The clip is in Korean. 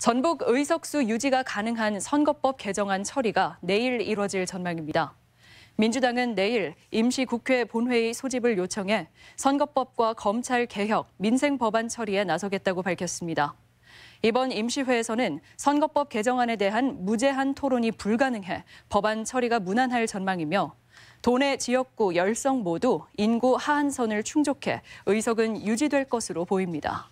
전북 의석수 유지가 가능한 선거법 개정안 처리가 내일 이뤄질 전망입니다. 민주당은 내일 임시국회 본회의 소집을 요청해 선거법과 검찰 개혁, 민생 법안 처리에 나서겠다고 밝혔습니다. 이번 임시회에서는 선거법 개정안에 대한 무제한 토론이 불가능해 법안 처리가 무난할 전망이며 도내 지역구 열성 모두 인구 하한선을 충족해 의석은 유지될 것으로 보입니다.